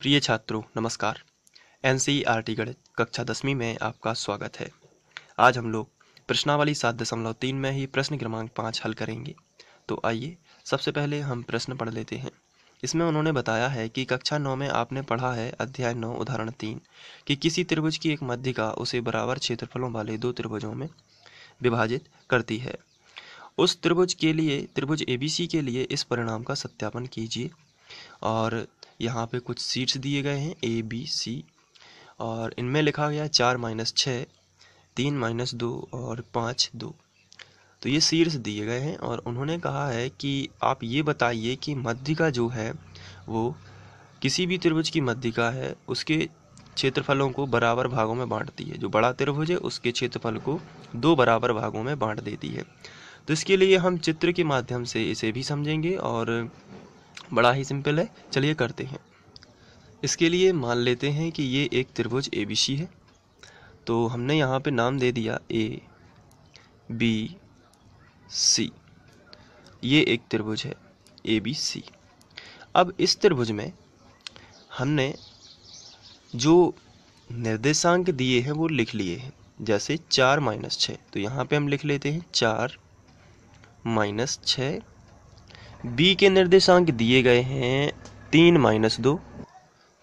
प्रिय छात्रों नमस्कार एन गणित कक्षा दसवीं में आपका स्वागत है आज हम लोग प्रश्नावली सात दशमलव तीन में ही प्रश्न क्रमांक पाँच हल करेंगे तो आइए सबसे पहले हम प्रश्न पढ़ लेते हैं इसमें उन्होंने बताया है कि कक्षा नौ में आपने पढ़ा है अध्याय नौ उदाहरण तीन कि किसी त्रिभुज की एक मध्यिका उसे बराबर क्षेत्रफलों वाले दो त्रिभुजों में विभाजित करती है उस त्रिभुज के लिए त्रिभुज ए के लिए इस परिणाम का सत्यापन कीजिए और यहाँ पे कुछ सीट्स दिए गए हैं ए बी सी और इनमें लिखा गया है चार माइनस छः तीन माइनस दो और पाँच दो तो ये सीट्स दिए गए हैं और उन्होंने कहा है कि आप ये बताइए कि मध्यिका जो है वो किसी भी त्रिभुज की मध्यिका है उसके क्षेत्रफलों को बराबर भागों में बांटती है जो बड़ा त्रिभुज है उसके क्षेत्रफल को दो बराबर भागों में बांट देती है तो इसके लिए हम चित्र के माध्यम से इसे भी समझेंगे और बड़ा ही सिंपल है चलिए करते हैं इसके लिए मान लेते हैं कि ये एक त्रिभुज ए बी सी है तो हमने यहाँ पे नाम दे दिया ए बी सी ये एक त्रिभुज है ए बी सी अब इस त्रिभुज में हमने जो निर्देशांक दिए हैं वो लिख लिए हैं जैसे चार माइनस छः तो यहाँ पे हम लिख लेते हैं चार माइनस छः बी के निर्देशांक दिए गए हैं तीन माइनस दो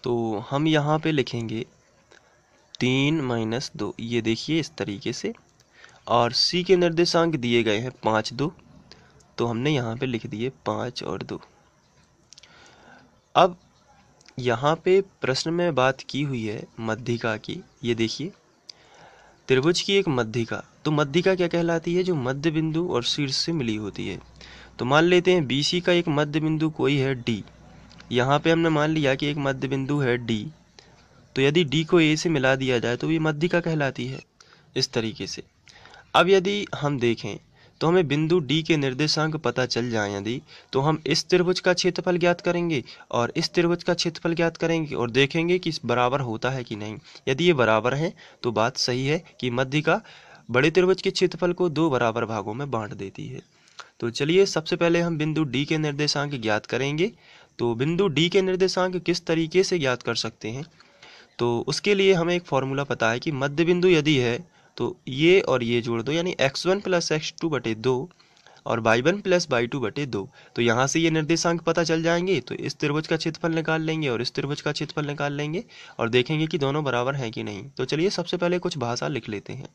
तो हम यहाँ पे लिखेंगे तीन माइनस दो ये देखिए इस तरीके से और सी के निर्देशांक दिए गए हैं पाँच दो तो हमने यहाँ पे लिख दिए पाँच और दो अब यहाँ पे प्रश्न में बात की हुई है मध्यिका की ये देखिए त्रिभुज की एक मध्यिका तो मध्यिका क्या कहलाती है जो मध्य बिंदु और शीर्ष से मिली होती है तो मान लेते हैं सी का एक मध्य बिंदु कोई है डी यहाँ पे हमने मान लिया कि एक मध्य बिंदु है डी तो यदि डी को ए से मिला दिया जाए तो ये मध्यिका कहलाती है इस तरीके से अब यदि हम देखें तो हमें बिंदु डी के निर्देशांक पता चल जाए यदि तो हम इस त्रिभुज का क्षेत्रफल ज्ञात करेंगे और इस त्रिभुज का क्षेत्रफल ज्ञात करेंगे और देखेंगे कि बराबर होता है कि नहीं यदि ये बराबर है तो बात सही है कि मध्य का बड़े त्रिभुज के क्षेत्रफल को दो बराबर भागों में बांट देती है तो चलिए सबसे पहले हम बिंदु डी के निर्देशांक ज्ञात करेंगे तो बिंदु डी के निर्देशांक किस तरीके से ज्ञात कर सकते हैं तो उसके लिए हमें एक फॉर्मूला पता है कि मध्य बिंदु यदि है तो ये और ये जोड़ दो यानी x one plus x two बटे दो और y one plus y two बटे दो तो यहाँ से ये निर्देशांक पता चल जाएंगे तो इस त्रिभुज का क्षेत्रफल निकाल लेंगे और इस त्रिभुज का क्षेत्रफल निकाल लेंगे और देखेंगे कि दोनों बराबर हैं कि नहीं तो चलिए सबसे पहले कुछ भाषा लिख लेते हैं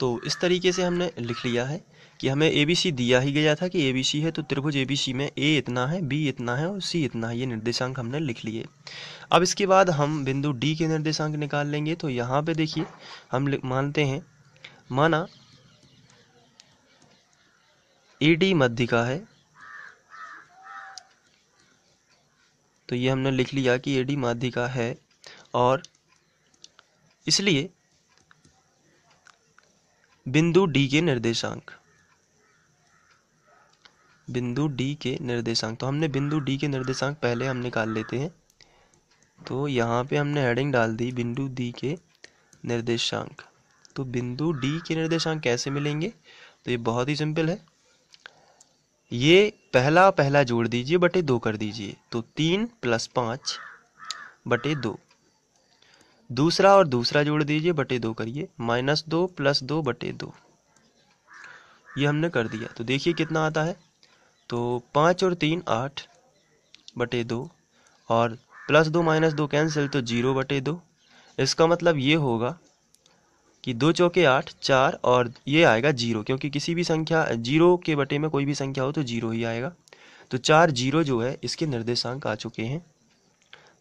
तो इस तरीके से हमने लिख लिया है कि हमें ए बी सी दिया ही गया था कि ए बी सी है तो त्रिभुज ए बी सी में ए इतना है बी इतना है और सी इतना है ये निर्देशांक हमने लिख लिए अब इसके बाद हम बिंदु डी के निर्देशांक निकाल लेंगे तो यहाँ पे देखिए हम मानते हैं माना ए डी मध्य का है तो ये हमने लिख लिया कि ए डी का है और इसलिए बिंदु डी के निर्देशांक बिंदु डी के निर्देशांक तो हमने बिंदु डी के निर्देशांक पहले हम निकाल लेते हैं तो यहाँ पे हमने हेडिंग डाल दी बिंदु डी के निर्देशांक तो बिंदु डी के निर्देशांक कैसे मिलेंगे तो ये बहुत ही सिंपल है ये पहला पहला जोड़ दीजिए बटे दो कर दीजिए तो तीन प्लस पाँच बटे दो दूसरा और दूसरा जोड़ दीजिए बटे दो करिए माइनस दो प्लस दो बटे दो ये हमने कर दिया तो देखिए कितना आता है तो पाँच और तीन आठ बटे दो और प्लस दो माइनस दो कैंसिल तो जीरो बटे दो इसका मतलब ये होगा कि दो चौके आठ चार और ये आएगा जीरो क्योंकि किसी भी संख्या जीरो के बटे में कोई भी संख्या हो तो जीरो ही आएगा तो चार जीरो जो है इसके निर्देशांक आ चुके हैं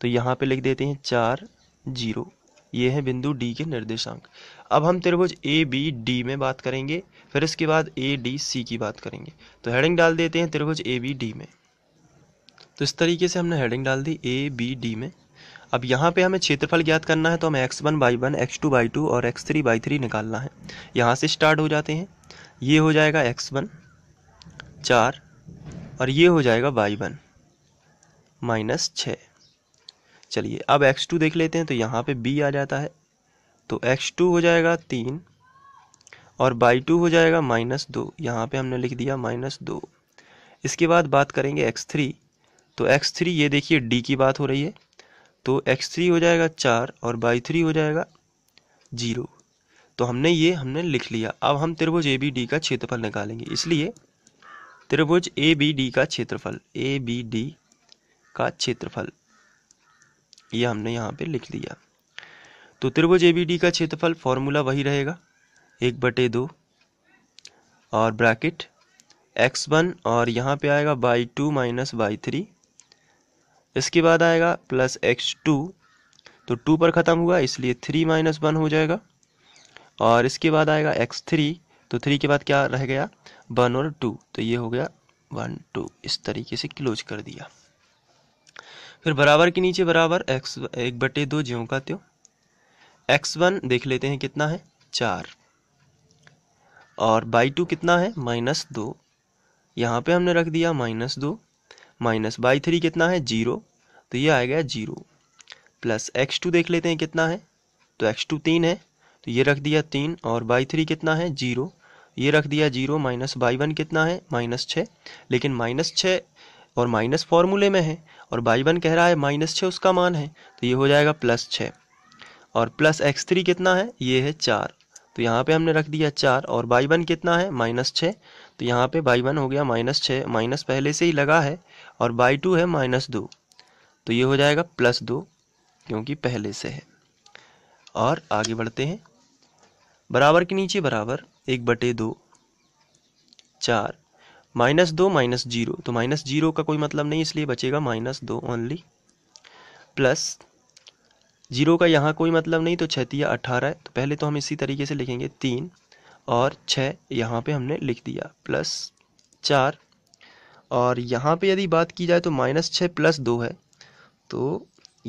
तो यहाँ पे लिख देते हैं चार जीरो ये है बिंदु डी के निर्देशांक अब हम त्रिभुज ए बी डी में बात करेंगे फिर इसके बाद ए डी सी की बात करेंगे तो हेडिंग डाल देते हैं त्रिभुज ए बी डी में तो इस तरीके से हमने हेडिंग डाल दी ए बी डी में अब यहाँ पे हमें क्षेत्रफल ज्ञात करना है तो हमें x one y one x two y two और एक्स थ्री बाई थ्री निकालना है यहाँ से स्टार्ट हो जाते हैं ये हो जाएगा एक्स वन चार और ये हो जाएगा बाई वन माइनस छः चलिए अब एक्स टू देख लेते हैं तो यहाँ पे बी आ जाता है तो एक्स टू हो जाएगा तीन और बाई टू हो जाएगा माइनस दो यहाँ पे हमने लिख दिया माइनस दो इसके बाद बात करेंगे एक्स थ्री तो एक्स थ्री ये देखिए डी की बात हो रही है तो एक्स थ्री हो जाएगा चार और बाई थ्री हो जाएगा जीरो तो हमने ये हमने लिख लिया अब हम त्रिभुज ए बी डी का क्षेत्रफल निकालेंगे इसलिए त्रिभुज ए बी डी का क्षेत्रफल ए बी डी का क्षेत्रफल ये हमने यहाँ पे लिख दिया तो त्रिभुज ए का क्षेत्रफल फॉर्मूला वही रहेगा एक बटे दो और ब्रैकेट एक्स वन और यहाँ पे आएगा y two minus y three इसके बाद आएगा प्लस एक्स टू तो टू पर ख़त्म हुआ इसलिए थ्री माइनस वन हो जाएगा और इसके बाद आएगा एक्स थ्री तो थ्री के बाद क्या रह गया वन और टू तो ये हो गया वन टू इस तरीके से क्लोज कर दिया फिर बराबर के नीचे बराबर एक्स एक बटे दो ज्यो का त्यों एक्स वन देख लेते हैं कितना है चार और बाई टू कितना है माइनस दो यहाँ पे हमने रख दिया माइनस दो माइनस बाई थ्री कितना है जीरो तो ये आएगा जीरो प्लस एक्स टू देख लेते हैं कितना है तो एक्स टू तीन है तो ये रख दिया तीन और बाई थ्री कितना है जीरो ये रख दिया जीरो माइनस बाई वन कितना है माइनस छः लेकिन माइनस छः और माइनस फॉर्मूले में है और बाई वन कह रहा है माइनस छः उसका मान है तो ये हो जाएगा प्लस छः और प्लस एक्स थ्री कितना है ये है चार तो यहाँ पे हमने रख दिया चार और बाई वन कितना है माइनस छः तो यहाँ पे बाई वन हो गया माइनस छः माइनस पहले से ही लगा है और बाई टू है माइनस दो तो ये हो जाएगा प्लस दो क्योंकि पहले से है और आगे बढ़ते हैं बराबर के नीचे बराबर एक बटे दो चार माइनस दो माइनस जीरो तो माइनस जीरो का कोई मतलब नहीं इसलिए बचेगा माइनस दो ओनली प्लस जीरो का यहाँ कोई मतलब नहीं तो या अठारह तो पहले तो हम इसी तरीके से लिखेंगे तीन और छः यहाँ पे हमने लिख दिया प्लस चार और यहाँ पे यदि बात की जाए तो माइनस छः प्लस दो है तो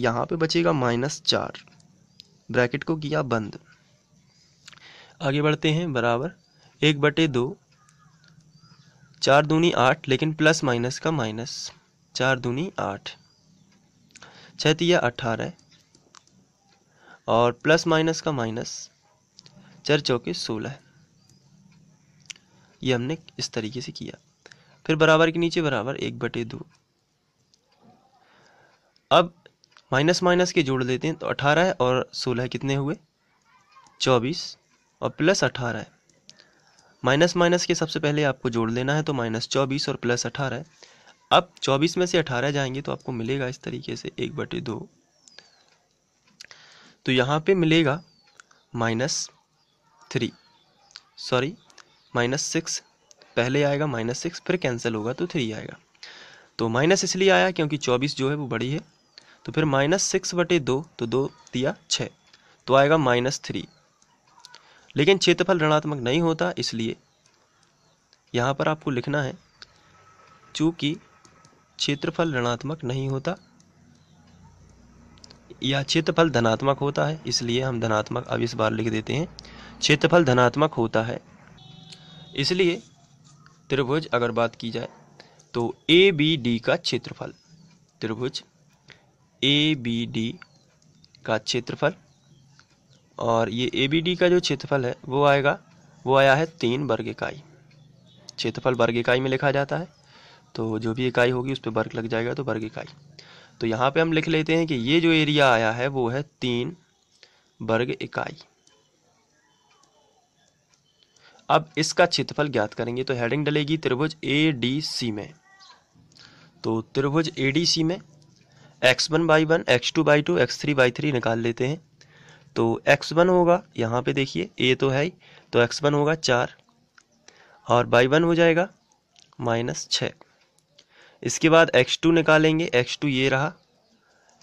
यहाँ पे बचेगा माइनस चार ब्रैकेट को किया बंद आगे बढ़ते हैं बराबर एक बटे दो चार दूनी आठ लेकिन प्लस माइनस का माइनस चार दूनी आठ छः तिया और प्लस माइनस का माइनस चार चौके सोलह ये हमने इस तरीके से किया फिर बराबर के नीचे बराबर एक बटे दो अब माइनस माइनस के जोड़ देते हैं तो अठारह और सोलह कितने हुए चौबीस और प्लस अठारह माइनस माइनस के सबसे पहले आपको जोड़ लेना है तो माइनस चौबीस और प्लस अठारह अब चौबीस में से अठारह जाएंगे तो आपको मिलेगा इस तरीके से एक बटे दो तो यहाँ पे मिलेगा minus three sorry minus six पहले आएगा माइनस सिक्स फिर कैंसिल होगा तो थ्री आएगा तो माइनस इसलिए आया क्योंकि चौबीस जो है वो बड़ी है तो फिर माइनस सिक्स बटे दो तो दो दिया छः तो आएगा माइनस थ्री लेकिन क्षेत्रफल ऋणात्मक नहीं होता इसलिए यहाँ पर आपको लिखना है चूंकि क्षेत्रफल ऋणात्मक नहीं होता या क्षेत्रफल धनात्मक होता है इसलिए हम धनात्मक अब इस बार लिख देते हैं क्षेत्रफल धनात्मक होता है इसलिए त्रिभुज अगर बात की जाए तो ए बी डी का क्षेत्रफल त्रिभुज ए बी डी का क्षेत्रफल और ये ए बी डी का जो क्षेत्रफल है वो आएगा वो आया है तीन वर्ग इकाई क्षेत्रफल वर्ग इकाई में लिखा जाता है तो जो भी इकाई होगी उस पर वर्ग लग जाएगा तो वर्ग इकाई तो यहाँ पे हम लिख लेते हैं कि ये जो एरिया आया है वो है तीन वर्ग इकाई अब इसका क्षेत्रफल ज्ञात करेंगे तो हेडिंग डलेगी त्रिभुज ए डी सी में तो त्रिभुज ए डी सी में x one y one x two y two x three y three निकाल लेते हैं तो एक्स वन होगा यहाँ पे देखिए ए तो है ही तो एक्स वन होगा चार और बाई वन हो जाएगा माइनस छः इसके बाद एक्स टू निकालेंगे एक्स टू ये रहा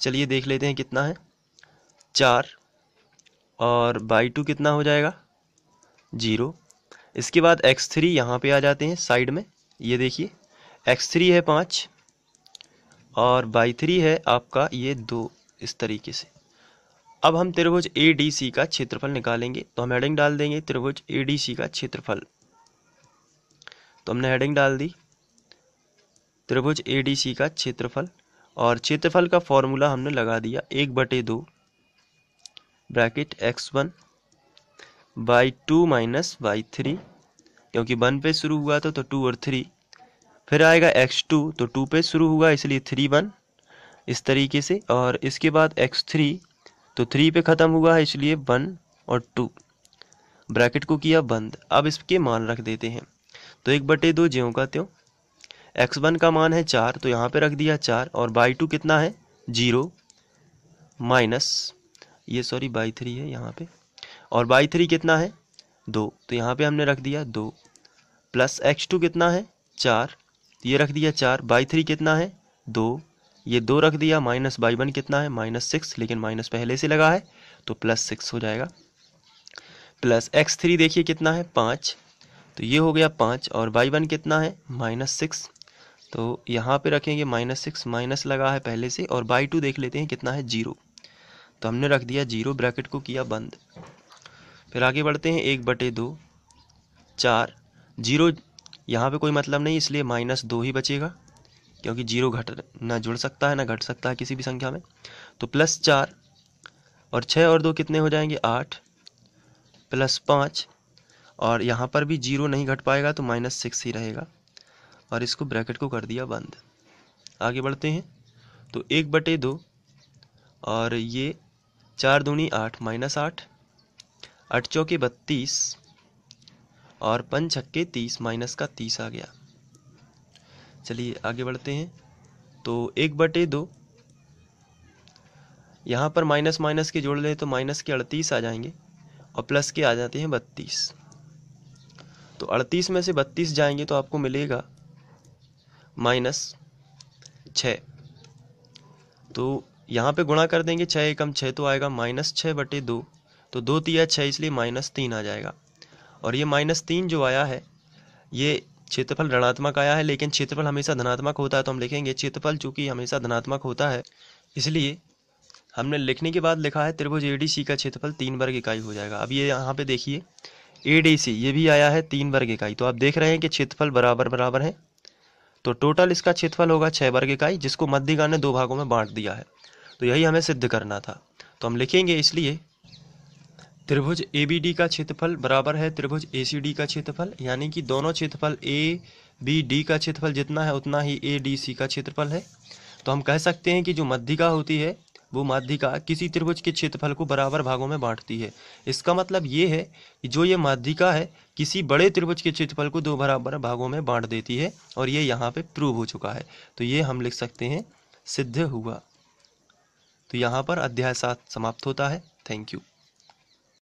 चलिए देख लेते हैं कितना है चार और बाई टू कितना हो जाएगा जीरो इसके बाद एक्स थ्री यहाँ पर आ जाते हैं साइड में ये देखिए एक्स थ्री है पाँच और बाई थ्री है आपका ये दो इस तरीके से अब हम त्रिभुज ए का क्षेत्रफल निकालेंगे तो हम हेडिंग डाल देंगे त्रिभुज ए का क्षेत्रफल तो हमने हेडिंग डाल दी त्रिभुज ए का क्षेत्रफल और क्षेत्रफल का फॉर्मूला हमने लगा दिया एक बटे दो bracket x one y two minus y three क्योंकि वन पे शुरू हुआ था तो टू और थ्री फिर आएगा एक्स टू तो टू पे शुरू हुआ इसलिए थ्री वन इस तरीके से और इसके बाद एक्स थ्री तो थ्री पे ख़त्म हुआ है इसलिए वन और टू ब्रैकेट को किया बंद अब इसके मान रख देते हैं तो एक बटे दो ज्यों का त्यों एक्स वन का मान है चार तो यहाँ पे रख दिया चार और बाई टू कितना है जीरो माइनस ये सॉरी बाई थ्री है यहाँ पे और बाई थ्री कितना है दो तो यहाँ पे हमने रख दिया दो प्लस एक्स टू कितना है चार ये रख दिया चार बाई थ्री कितना है दो ये दो रख दिया माइनस बाई वन कितना है माइनस सिक्स लेकिन माइनस पहले से लगा है तो प्लस सिक्स हो जाएगा प्लस एक्स थ्री देखिए कितना है पाँच तो ये हो गया पाँच और बाई वन कितना है माइनस सिक्स तो यहाँ पे रखेंगे माइनस सिक्स माइनस लगा है पहले से और बाई टू देख लेते हैं कितना है जीरो तो हमने रख दिया जीरो ब्रैकेट को किया बंद फिर आगे बढ़ते हैं एक बटे दो चार जीरो यहाँ पर कोई मतलब नहीं इसलिए माइनस दो ही बचेगा क्योंकि जीरो घट ना जुड़ सकता है ना घट सकता है किसी भी संख्या में तो प्लस चार और छः और दो कितने हो जाएंगे आठ प्लस पाँच और यहाँ पर भी जीरो नहीं घट पाएगा तो माइनस सिक्स ही रहेगा और इसको ब्रैकेट को कर दिया बंद आगे बढ़ते हैं तो एक बटे दो और ये चार दूनी आठ माइनस आठ अठ चौके बत्तीस और पंच छक्के तीस माइनस का तीस आ गया चलिए आगे बढ़ते हैं तो एक बटे दो यहाँ पर माइनस माइनस के जोड़ लें तो माइनस के अड़तीस आ जाएंगे और प्लस के आ जाते हैं बत्तीस तो अड़तीस में से बत्तीस जाएंगे तो आपको मिलेगा माइनस छ तो यहाँ पे गुणा कर देंगे छः एकम छः तो आएगा माइनस छः बटे दो तो दो तिया छः इसलिए माइनस तीन आ जाएगा और ये माइनस तीन जो आया है ये क्षेत्रफल ऋणात्मक आया है लेकिन क्षेत्रफल हमेशा धनात्मक होता है तो हम लिखेंगे क्षेत्रफल चूंकि हमेशा धनात्मक होता है इसलिए हमने लिखने के बाद लिखा है त्रिभुज ए का क्षेत्रफल तीन वर्ग इकाई हो जाएगा अब ये यहाँ पे देखिए ए ये भी आया है तीन वर्ग इकाई तो आप देख रहे हैं कि क्षेत्रफल बराबर बराबर है तो टोटल इसका क्षेत्रफल होगा छः वर्ग इकाई जिसको मध्यिका ने दो भागों में बांट दिया है तो यही हमें सिद्ध करना था तो हम लिखेंगे इसलिए त्रिभुज ए बी डी का क्षेत्रफल बराबर है त्रिभुज ए सी डी का क्षेत्रफल यानी कि दोनों क्षेत्रफल ए बी डी का क्षेत्रफल जितना है उतना ही ए डी सी का क्षेत्रफल है तो हम कह सकते हैं कि जो मध्यिका होती है वो माध्यिका किसी त्रिभुज के क्षेत्रफल को बराबर भागों में बांटती है इसका मतलब ये है कि जो ये माध्यिका है किसी बड़े त्रिभुज के क्षेत्रफल को दो बराबर भागों में बांट देती है और ये यहाँ पे प्रूव हो चुका है तो ये हम लिख सकते हैं सिद्ध हुआ तो यहाँ पर अध्याय सात समाप्त होता है थैंक यू